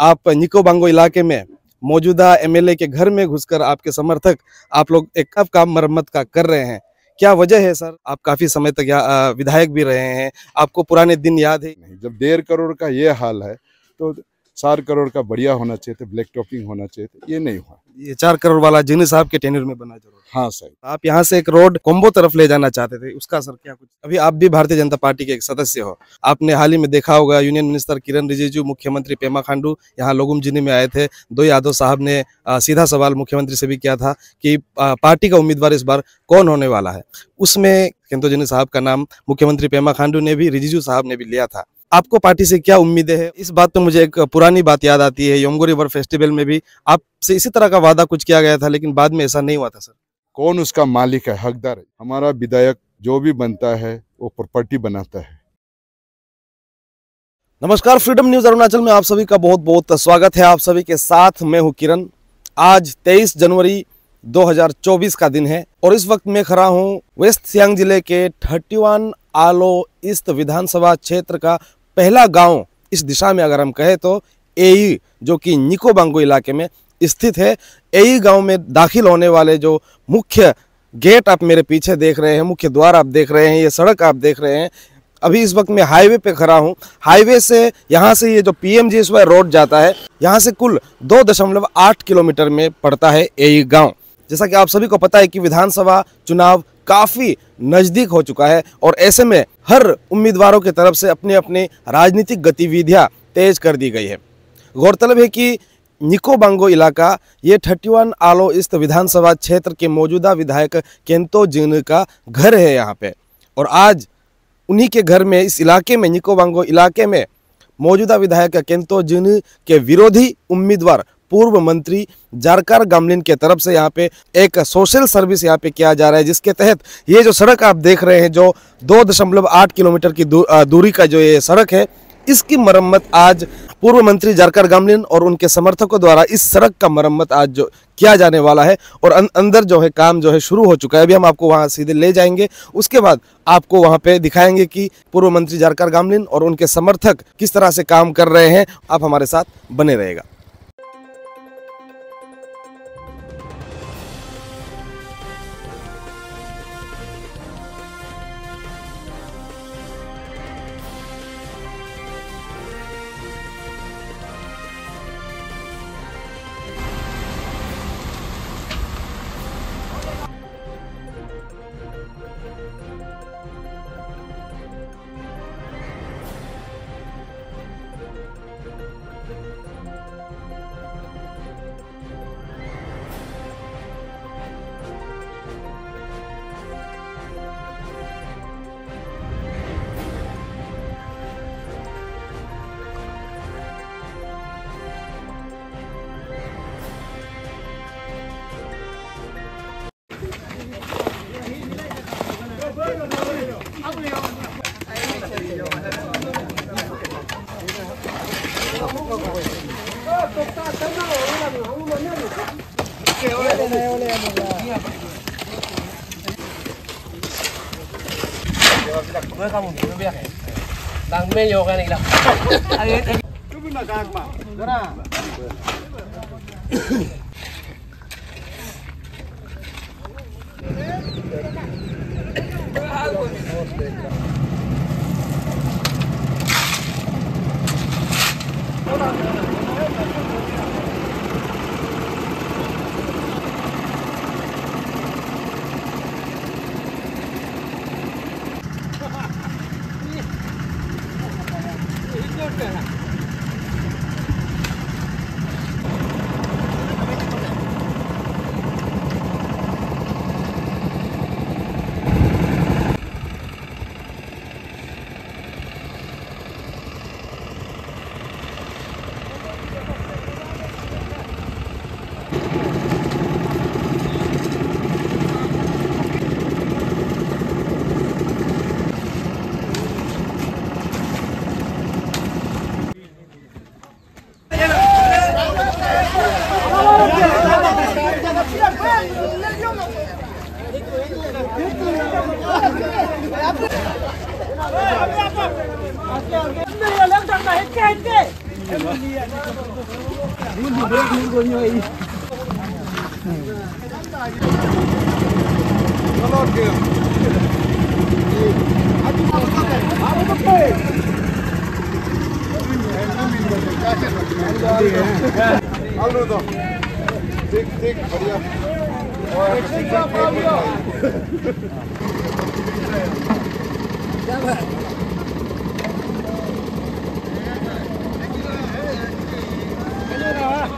आप निको बांगो इलाके में मौजूदा एमएलए के घर में घुसकर आपके समर्थक आप लोग एक अब काम मरम्मत का कर रहे हैं क्या वजह है सर आप काफी समय तक विधायक भी रहे हैं आपको पुराने दिन याद है जब डेढ़ करोड़ का ये हाल है तो चार करोड़ का बढ़िया होना चाहिए था ब्लैक टॉपिंग होना चाहिए था ये नहीं हुआ ये चार करोड़ वाला जिन साहब के टेनर में बना जरूर हाँ सर आप यहाँ से एक रोड कोम्बो तरफ ले जाना चाहते थे उसका सर क्या कुछ अभी आप भी भारतीय जनता पार्टी के एक सदस्य हो आपने हाल ही में देखा होगा यूनियन मिनिस्टर किरण रिजिजू मुख्यमंत्री पेमा खांडू यहाँ लोगुमजिनी में आए थे दो यादव साहब ने सीधा सवाल मुख्यमंत्री से भी किया था कि पार्टी का उम्मीदवार इस बार कौन होने वाला है उसमें केंद्र साहब का नाम मुख्यमंत्री पेमा खांडू ने भी रिजिजू साहब ने भी लिया था आपको पार्टी से क्या उम्मीदें हैं इस बात पे मुझे एक पुरानी बात याद आती है योमगो रिवर फेस्टिवल में भी आपसे इसी तरह का वादा कुछ किया गया था लेकिन बाद में ऐसा नहीं हुआ था सर कौन उसका मालिक है हकदार है हमारा विधायक जो भी बनता है वो प्रॉपर्टी बनाता है नमस्कार फ्रीडम न्यूज अरुणाचल में आप सभी का बहुत बहुत स्वागत है आप सभी के साथ मैं हूँ किरण आज 23 जनवरी 2024 का दिन है और इस वक्त मैं खड़ा हूँ वेस्ट सियांग जिले के 31 आलो ईस्ट विधानसभा क्षेत्र का पहला गांव इस दिशा में अगर हम कहें तो ए जो कि निको इलाके में स्थित है ए गांव में दाखिल होने वाले जो मुख्य गेट आप मेरे पीछे देख रहे हैं मुख्य द्वार आप देख रहे हैं ये सड़क आप देख रहे हैं अभी इस वक्त मैं हाईवे पे खड़ा हूँ हाईवे से यहाँ से ये जो पी एम जी रोड जाता है यहाँ से कुल दो दशमलव आठ किलोमीटर में पड़ता है ए गाँव जैसा कि आप सभी को पता है कि विधानसभा चुनाव काफ़ी नज़दीक हो चुका है और ऐसे में हर उम्मीदवारों की तरफ से अपने अपने राजनीतिक गतिविधियां तेज कर दी गई है गौरतलब है कि निको बांगो इलाका ये थर्टी वन आलो इस्त विधानसभा क्षेत्र के मौजूदा विधायक केंतो जिन का घर है यहाँ पे और आज उन्हीं के घर में इस इलाके में निको बांगो इलाके में मौजूदा विधायक केंतो जिन के विरोधी उम्मीदवार पूर्व मंत्री जारकार गामलिन के तरफ से यहाँ पे एक सोशल सर्विस यहाँ पे किया जा रहा है जिसके तहत ये जो सड़क आप देख रहे हैं जो दो दशमलव आठ किलोमीटर की दूरी का जो ये सड़क है इसकी मरम्मत आज पूर्व मंत्री जारकर गामलिन और उनके समर्थकों द्वारा इस सड़क का मरम्मत आज जो किया जाने वाला है और अं, अंदर जो है काम जो है शुरू हो चुका है अभी हम आपको वहाँ सीधे ले जाएंगे उसके बाद आपको वहाँ पे दिखाएंगे कि पूर्व मंत्री जारकर गामलिन और उनके समर्थक किस तरह से काम कर रहे हैं आप हमारे साथ बने रहेगा Wala ka mo, bibiyak eh. Dang menyo ka nila. Ayun. Kubo na gagma. Dara. Hold on. आलू दो ठीक ठीक बढ़िया और ठीक ठीक बढ़िया 诶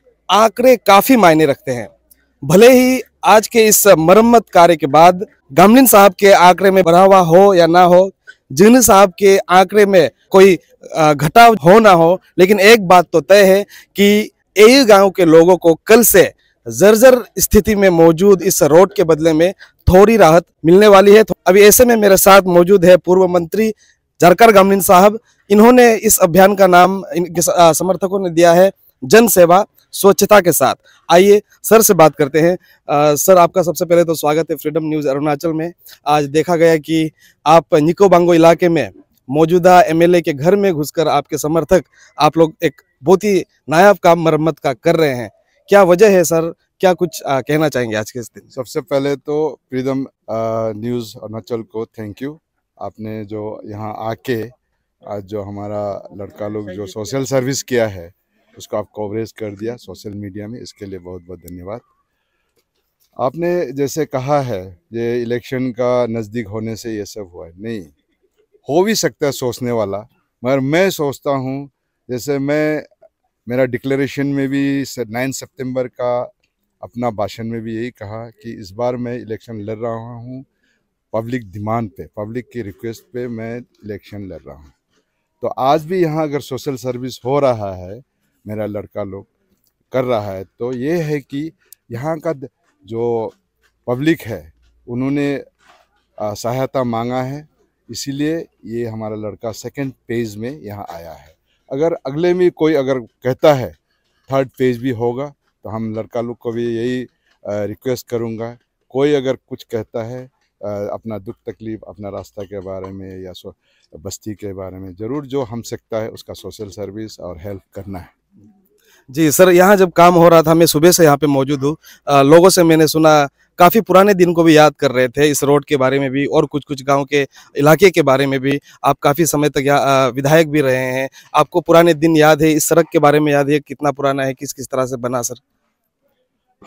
आंकड़े काफी मायने रखते हैं भले ही आज के इस मरम्मत कार्य के बाद गामलिन साहब के आंकड़े में बढ़ावा हो या ना हो जिन साहब के आंकड़े में कोई घटाव हो ना हो लेकिन एक बात तो तय है कि यही गांव के लोगों को कल से जर्जर स्थिति में मौजूद इस रोड के बदले में थोड़ी राहत मिलने वाली है अभी ऐसे में मेरे साथ मौजूद है पूर्व मंत्री जरकर गामलिन साहब इन्होंने इस अभियान का नाम इनके समर्थकों ने दिया है जनसेवा स्वच्छता के साथ आइए सर से बात करते हैं आ, सर आपका सबसे पहले तो स्वागत है फ्रीडम न्यूज़ अरुणाचल में आज देखा गया कि आप निकोबांगो इलाके में मौजूदा एमएलए के घर में घुसकर आपके समर्थक आप लोग एक बहुत ही नायाब काम मरम्मत का कर रहे हैं क्या वजह है सर क्या कुछ आ, कहना चाहेंगे आज के इस दिन सबसे पहले तो फ्रीडम न्यूज़ अरुणाचल को थैंक यू आपने जो यहाँ आके आज जो हमारा लड़का लोग जो सोशल सर्विस किया है उसको आप कवरेज कर दिया सोशल मीडिया में इसके लिए बहुत बहुत धन्यवाद आपने जैसे कहा है ये इलेक्शन का नज़दीक होने से ये सब हुआ है नहीं हो भी सकता है सोचने वाला मगर मैं सोचता हूँ जैसे मैं मेरा डिक्लेरेशन में भी नाइन सितंबर का अपना भाषण में भी यही कहा कि इस बार मैं इलेक्शन लड़ रहा हूँ पब्लिक डिमांड पे पब्लिक की रिक्वेस्ट पे मैं इलेक्शन लड़ रहा हूँ तो आज भी यहाँ अगर सोशल सर्विस हो रहा है मेरा लड़का लोग कर रहा है तो ये है कि यहाँ का जो पब्लिक है उन्होंने सहायता मांगा है इसीलिए ये हमारा लड़का सेकंड पेज में यहाँ आया है अगर अगले में कोई अगर कहता है थर्ड पेज भी होगा तो हम लड़का लोग को भी यही रिक्वेस्ट करूँगा कोई अगर कुछ कहता है अपना दुख तकलीफ अपना रास्ता के बारे में या बस्ती के बारे में ज़रूर जो हम सकता है उसका सोशल सर्विस और हेल्प करना है जी सर यहाँ जब काम हो रहा था मैं सुबह से यहाँ पे मौजूद हूँ लोगों से मैंने सुना काफ़ी पुराने दिन को भी याद कर रहे थे इस रोड के बारे में भी और कुछ कुछ गांव के इलाके के बारे में भी आप काफ़ी समय तक विधायक भी रहे हैं आपको पुराने दिन याद है इस सड़क के बारे में याद है कितना पुराना है किस किस तरह से बना सर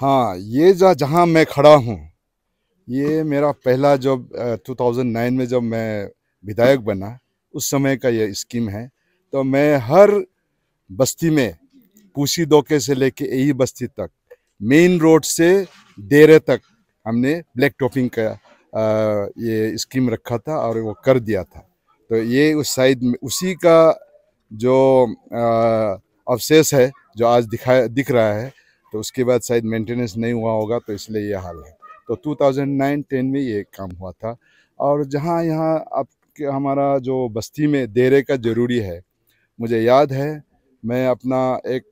हाँ ये जहाँ मैं खड़ा हूँ ये मेरा पहला जब टू में जब मैं विधायक बना उस समय का ये स्कीम है तो मैं हर बस्ती में कुशी दोके से लेके यही बस्ती तक मेन रोड से डेरे तक हमने ब्लैक टॉपिंग का आ, ये स्कीम रखा था और वो कर दिया था तो ये उस साइड में उसी का जो अवशेष है जो आज दिखाया दिख रहा है तो उसके बाद शायद मेंटेनेंस नहीं हुआ होगा तो इसलिए ये हाल है तो 2009-10 में ये काम हुआ था और जहाँ यहाँ अब हमारा जो बस्ती में देरे का ज़रूरी है मुझे याद है मैं अपना एक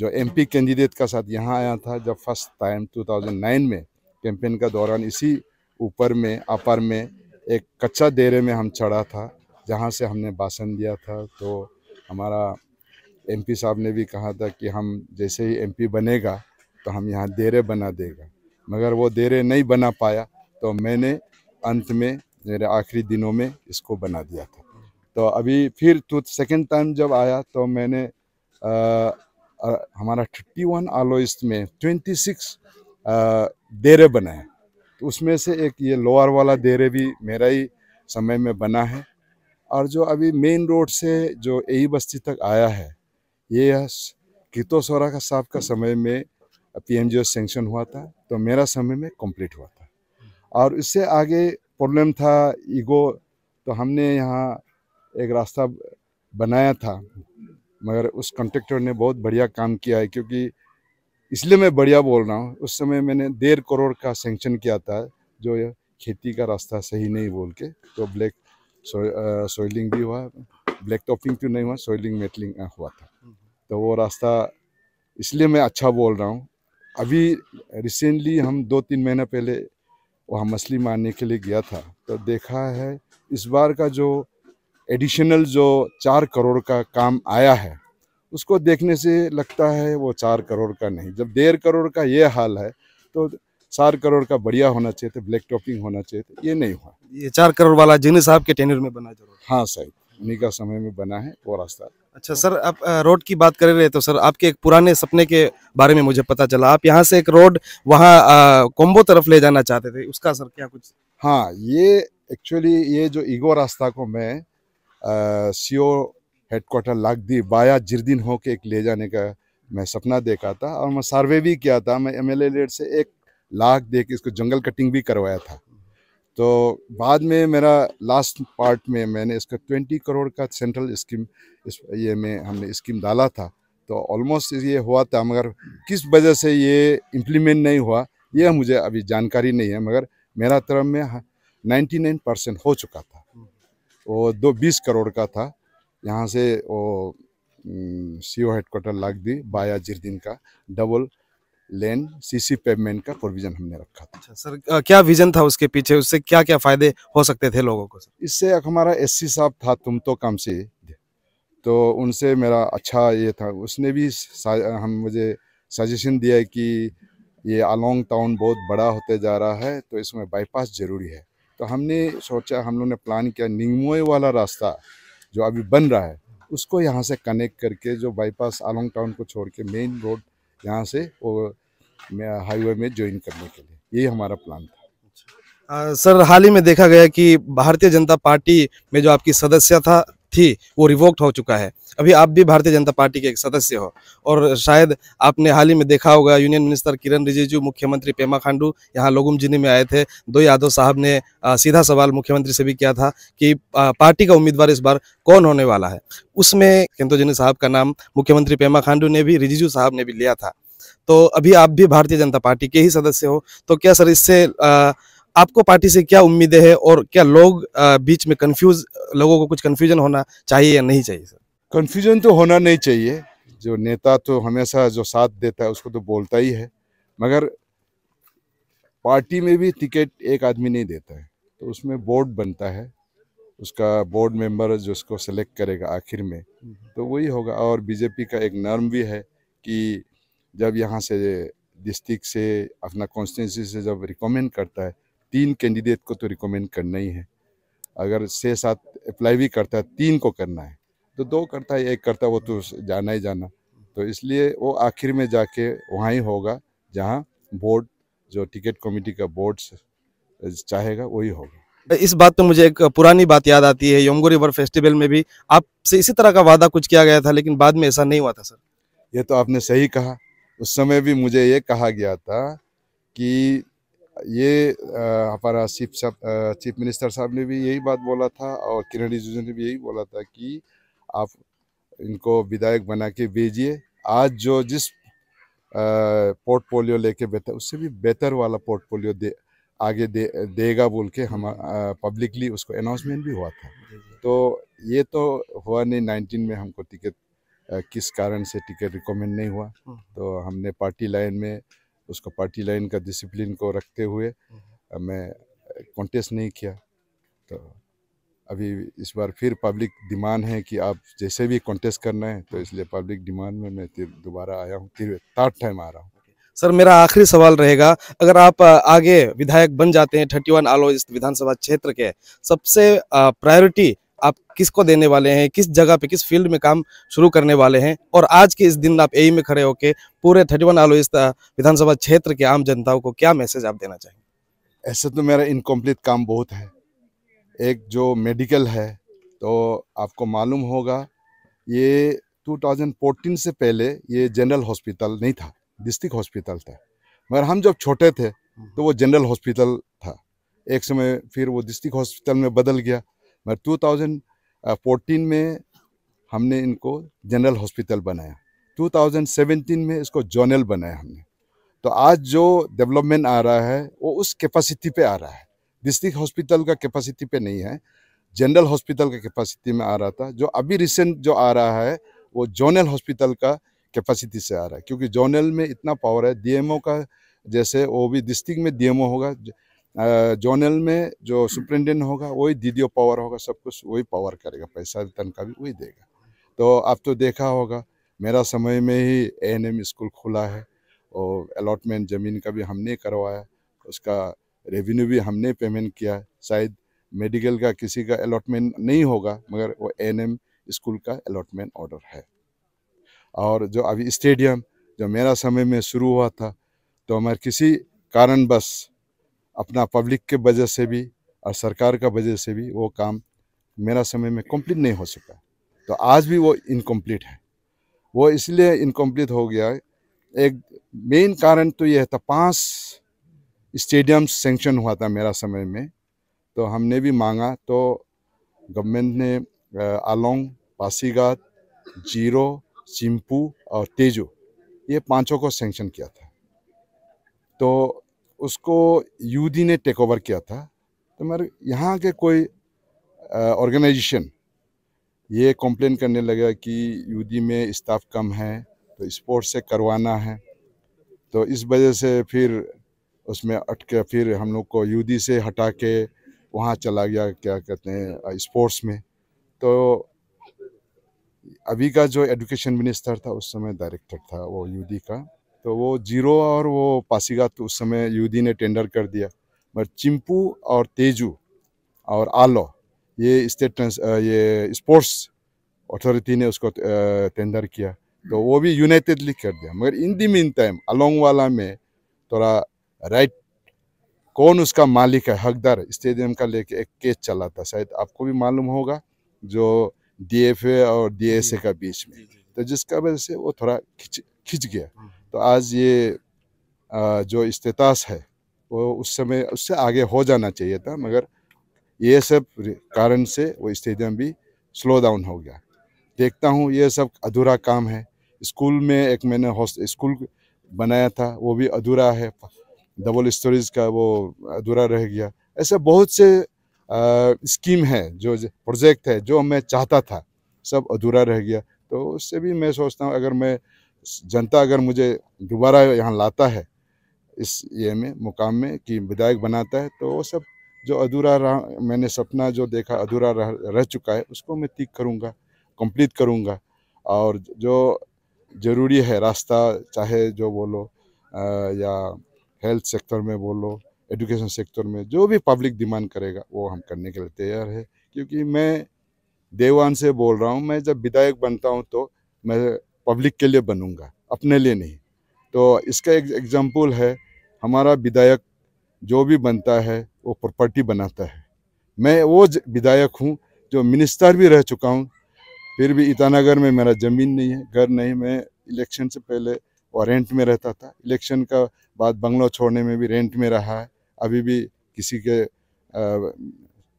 जो एमपी कैंडिडेट का साथ यहाँ आया था जब फर्स्ट टाइम 2009 में कैंपेन का दौरान इसी ऊपर में अपर में एक कच्चा डेरे में हम चढ़ा था जहाँ से हमने भाषण दिया था तो हमारा एमपी साहब ने भी कहा था कि हम जैसे ही एमपी बनेगा तो हम यहाँ डेरे बना देगा मगर वो डेरे नहीं बना पाया तो मैंने अंत में मेरे आखिरी दिनों में इसको बना दिया था तो अभी फिर सेकेंड टाइम जब आया तो मैंने आ, हमारा थर्टी वन आलोइस्ट में ट्वेंटी सिक्स देरे बना है तो उसमें से एक ये लोअर वाला देरे भी मेरा ही समय में बना है और जो अभी मेन रोड से जो ए बस्ती तक आया है ये कितोसोरा का साहब का समय में पी एम सेंक्शन हुआ था तो मेरा समय में कंप्लीट हुआ था और इससे आगे प्रॉब्लम था ईगो तो हमने यहाँ एक रास्ता बनाया था मगर उस कंट्रेक्टर ने बहुत बढ़िया काम किया है क्योंकि इसलिए मैं बढ़िया बोल रहा हूँ उस समय मैंने डेढ़ करोड़ का सेंक्शन किया था जो खेती का रास्ता सही नहीं बोल के तो ब्लैक सोइलिंग भी हुआ ब्लैक टॉपिंग क्यों नहीं हुआ सोइलिंग मेटलिंग हुआ था तो वो रास्ता इसलिए मैं अच्छा बोल रहा हूँ अभी रिसेंटली हम दो तीन महीना पहले वहाँ मछली मारने के लिए गया था तो देखा है इस बार का जो एडिशनल जो चार करोड़ का काम आया है उसको देखने से लगता है वो चार करोड़ का नहीं जब डेढ़ करोड़ का ये हाल है तो चार करोड़ का बढ़िया होना चाहिए था तो ब्लैक टॉपिंग होना चाहिए था तो ये नहीं हुआ ये चार करोड़ वाला जिन साहब के टेनर में बना जरूर हाँ सर उन्हीं का समय में बना है वो रास्ता अच्छा सर आप रोड की बात कर रहे तो सर आपके एक पुराने सपने के बारे में मुझे पता चला आप यहाँ से एक रोड वहाँ कोम्बो तरफ ले जाना चाहते थे उसका सर क्या कुछ हाँ ये एक्चुअली ये जो ईगो रास्ता को मैं सीओ हेडक्वार्टर लागदीप बाया जिरदिन होके एक ले जाने का मैं सपना देखा था और मैं सर्वे भी किया था मैं एम एल से एक लाख दे के इसको जंगल कटिंग भी करवाया था तो बाद में मेरा लास्ट पार्ट में मैंने इसका ट्वेंटी करोड़ का सेंट्रल स्कीम इस ये में हमने स्कीम डाला था तो ऑलमोस्ट ये हुआ था मगर किस वजह से ये इम्प्लीमेंट नहीं हुआ यह मुझे अभी जानकारी नहीं है मगर मेरा तरफ में नाइन हाँ, परसेंट हो चुका था वो दो बीस करोड़ का था यहाँ से वो सी ओ हेडक्वार्टर लाग दी बाया जिरदिन का डबल लेन सीसी पेमेंट का प्रोविजन हमने रखा था अच्छा सर क्या विजन था उसके पीछे उससे क्या क्या फायदे हो सकते थे लोगों को सर? इससे हमारा एस सी साहब था तुम तो काम से तो उनसे मेरा अच्छा ये था उसने भी हम मुझे सजेशन दिया कि ये अलोंग टाउन बहुत बड़ा होते जा रहा है तो इसमें बाईपास जरूरी है तो हमने सोचा हम लोग ने प्लान किया निंगमोए वाला रास्ता जो अभी बन रहा है उसको यहाँ से कनेक्ट करके जो बाईपास आलोंग टाउन को छोड़ के मेन रोड यहाँ से वो हाईवे में ज्वाइन करने के लिए यही हमारा प्लान था अच्छा। आ, सर हाल ही में देखा गया कि भारतीय जनता पार्टी में जो आपकी सदस्य था थी वो रिवोक्ट हो चुका है अभी आप भी भारतीय जनता पार्टी के एक सदस्य हो और शायद आपने हाल ही में देखा होगा यूनियन मिनिस्टर किरण रिजिजू मुख्यमंत्री पेमा खांडू यहाँ जिले में आए थे दो यादव साहब ने सीधा सवाल मुख्यमंत्री से भी किया था कि पार्टी का उम्मीदवार इस बार कौन होने वाला है उसमें केंद्रोजनी साहब का नाम मुख्यमंत्री पेमा खांडू ने भी रिजिजू साहब ने भी लिया था तो अभी आप भी भारतीय जनता पार्टी के ही सदस्य हो तो क्या सर इससे आपको पार्टी से क्या उम्मीदें हैं और क्या लोग बीच में कंफ्यूज लोगों को कुछ कंफ्यूजन होना चाहिए या नहीं चाहिए सर कंफ्यूजन तो होना नहीं चाहिए जो नेता तो हमेशा जो साथ देता है उसको तो बोलता ही है मगर पार्टी में भी टिकट एक आदमी नहीं देता है तो उसमें बोर्ड बनता है उसका बोर्ड मेंबर जो उसको सेलेक्ट करेगा आखिर में तो वही होगा और बीजेपी का एक नर्म भी है कि जब यहाँ से डिस्ट्रिक्ट से अपना कॉन्स्टिट्यूंसी से जब रिकमेंड करता है तीन कैंडिडेट को तो रिकमेंड करना ही है अगर छः सात अप्लाई भी करता है तीन को करना है तो दो करता है एक करता है वो तो जाना ही जाना तो इसलिए वो आखिर में जाके वहाँ ही होगा जहाँ बोर्ड जो टिकट कमेटी का बोर्ड चाहेगा वही होगा इस बात पे मुझे एक पुरानी बात याद आती है योमगो रिवर फेस्टिवल में भी आपसे इसी तरह का वादा कुछ किया गया था लेकिन बाद में ऐसा नहीं हुआ था सर ये तो आपने सही कहा उस समय भी मुझे ये कहा गया था कि ये हमारा चीफ साहब चीफ मिनिस्टर साहब ने भी यही बात बोला था और किरण रिजिजू ने भी यही बोला था कि आप इनको विधायक बना के भेजिए आज जो जिस पोर्टफोलियो लेके बेहतर उससे भी बेहतर वाला पोर्टफोलियो दे आगे दे देगा बोल के हम पब्लिकली उसको अनाउंसमेंट भी हुआ था तो ये तो हुआ नहीं नाइनटीन में हमको टिकट किस कारण से टिकट रिकमेंड नहीं हुआ हम्म। तो हमने पार्टी लाइन में उसको पार्टी लाइन का डिसिप्लिन को रखते हुए हम्म। मैं कॉन्टेस्ट नहीं किया तो अभी इस बार फिर पब्लिक डिमांड है कि आप जैसे भी कॉन्टेस्ट करना है तो इसलिए पब्लिक डिमांड में मैं दोबारा आया हूँ थर्ड टाइम आ रहा हूँ सर मेरा आखिरी सवाल रहेगा अगर आप आगे विधायक बन जाते हैं थर्टी वन आलोज विधानसभा क्षेत्र के सबसे प्रायोरिटी आप किसको देने वाले हैं किस जगह पे किस फील्ड में काम शुरू करने वाले हैं और आज के इस दिन आप यही e में खड़े होके पूरे थर्टी वन विधानसभा क्षेत्र के आम जनताओं को क्या मैसेज आप देना चाहेंगे ऐसे तो मेरा इनकम्प्लीट काम बहुत है एक जो मेडिकल है तो आपको मालूम होगा ये 2014 से पहले ये जनरल हॉस्पिटल नहीं था डिस्ट्रिक्ट हॉस्पिटल था मगर हम जब छोटे थे तो वो जनरल हॉस्पिटल था एक समय फिर वो डिस्ट्रिक्ट हॉस्पिटल में बदल गया मगर 2014 में हमने इनको जनरल हॉस्पिटल बनाया 2017 में इसको जोनल बनाया हमने तो आज जो डेवलपमेंट आ रहा है वो उस कैपेसिटी पे आ रहा है डिस्ट्रिक्ट हॉस्पिटल का कैपेसिटी पे नहीं है जनरल हॉस्पिटल का कैपेसिटी में आ रहा था जो अभी रिसेंट जो आ रहा है वो जोनल हॉस्पिटल का कैपेसिटी से आ रहा है क्योंकि जोनल में इतना पावर है डीएमओ का जैसे वो भी डिस्ट्रिक्ट में डीएमओ होगा जोनल में जो सुप्रिंटेंडेंट होगा वही दीदियों पावर होगा सब कुछ वही पावर करेगा पैसा तनख्वाह भी वही देगा तो आप तो देखा होगा मेरा समय में ही एन एम स्कूल खुला है और अलॉटमेंट ज़मीन का भी हमने करवाया उसका रेवेन्यू भी हमने पेमेंट किया है शायद मेडिकल का किसी का अलॉटमेंट नहीं होगा मगर वो एन स्कूल का अलॉटमेंट ऑर्डर है और जो अभी स्टेडियम जो मेरा समय में शुरू हुआ था तो हमारे किसी कारणवश अपना पब्लिक के वजह से भी और सरकार का वजह से भी वो काम मेरा समय में कंप्लीट नहीं हो सका तो आज भी वो इनकम्प्लीट है वो इसलिए इनकम्प्लीट हो गया एक मेन कारण तो यह था तो पांच स्टेडियम सेंक्शन हुआ था मेरा समय में तो हमने भी मांगा तो गवर्नमेंट ने आलोंग पासीघाट जीरो चिंपू और तेजू ये पांचों को सेंक्शन किया था तो उसको यूदी ने टेक ओवर किया था तो मेरे यहाँ के कोई ऑर्गेनाइजेशन ये कंप्लेन करने लगा कि यूदी में स्टाफ कम है तो स्पोर्ट्स से करवाना है तो इस वजह से फिर उसमें अटके फिर हम लोग को यूदी से हटा के वहाँ चला गया क्या कहते हैं स्पोर्ट्स में तो अभी का जो एजुकेशन मिनिस्टर था उस समय डायरेक्टर था वो यूदी का तो वो जीरो और वो पासीघाट उस समय यूदी ने टेंडर कर दिया बट चिंपू और तेजू और आलो ये स्टेट ये स्पोर्ट्स अथॉरिटी ने उसको टेंडर किया तो वो भी यूनाइटेडली कर दिया मगर in the meantime along वाला में थोड़ा राइट कौन उसका मालिक है हकदार स्टेडियम का लेके एक केस चला था शायद आपको भी मालूम होगा जो डीएफए और डीएसए का बीच में तो जिसका वजह से वो थोड़ा खिंच खिंच गया हाँ। तो आज ये जो इस्तेतास है वो उस समय उससे आगे हो जाना चाहिए था मगर ये सब कारण से वो स्टेडियम भी स्लो डाउन हो गया देखता हूँ ये सब अधूरा काम है स्कूल में एक मैंने हॉस्ट स्कूल बनाया था वो भी अधूरा है डबल स्टोरीज का वो अधूरा रह गया ऐसे बहुत से स्कीम है जो प्रोजेक्ट है जो मैं चाहता था सब अधूरा रह गया तो उससे भी मैं सोचता हूँ अगर मैं जनता अगर मुझे दोबारा यहाँ लाता है इस ये में मुकाम में कि विधायक बनाता है तो वो सब जो अधूरा रहा मैंने सपना जो देखा अधूरा रह, रह चुका है उसको मैं ठीक करूँगा कंप्लीट करूँगा और जो ज़रूरी है रास्ता चाहे जो बोलो आ, या हेल्थ सेक्टर में बोलो एजुकेशन सेक्टर में जो भी पब्लिक डिमांड करेगा वो हम करने के लिए तैयार है क्योंकि मैं देवान से बोल रहा हूँ मैं जब विधायक बनता हूँ तो मैं पब्लिक के लिए बनूंगा अपने लिए नहीं तो इसका एक एग्जाम्पल है हमारा विधायक जो भी बनता है वो प्रॉपर्टी बनाता है मैं वो विधायक हूँ जो मिनिस्टर भी रह चुका हूँ फिर भी ईटानगर में मेरा ज़मीन नहीं है घर नहीं मैं इलेक्शन से पहले और रेंट में रहता था इलेक्शन का बाद बंगलों छोड़ने में भी रेंट में रहा है अभी भी किसी के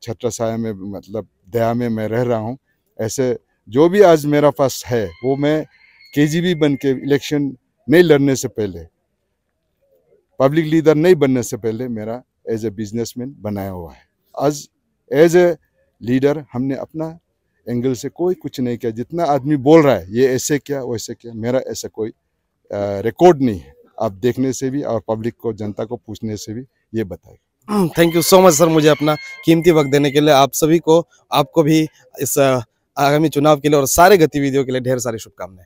छत्रसाया में मतलब दया में मैं रह रहा हूँ ऐसे जो भी आज मेरा पास है वो मैं केजीबी बन के इलेक्शन नहीं लड़ने से पहले पब्लिक लीडर नहीं बनने से पहले मेरा एज ए बिजनेसमैन बनाया हुआ है आज एज ए लीडर हमने अपना एंगल से कोई कुछ नहीं किया जितना आदमी बोल रहा है ये ऐसे क्या वैसे क्या मेरा ऐसा कोई रिकॉर्ड नहीं है आप देखने से भी और पब्लिक को जनता को पूछने से भी ये बताएगा thank you so much sir मुझे अपना कीमती वक्त देने के लिए आप सभी को आपको भी इस आगामी चुनाव के लिए और सारे गतिविधियों के लिए ढेर सारी शुभकामनाएं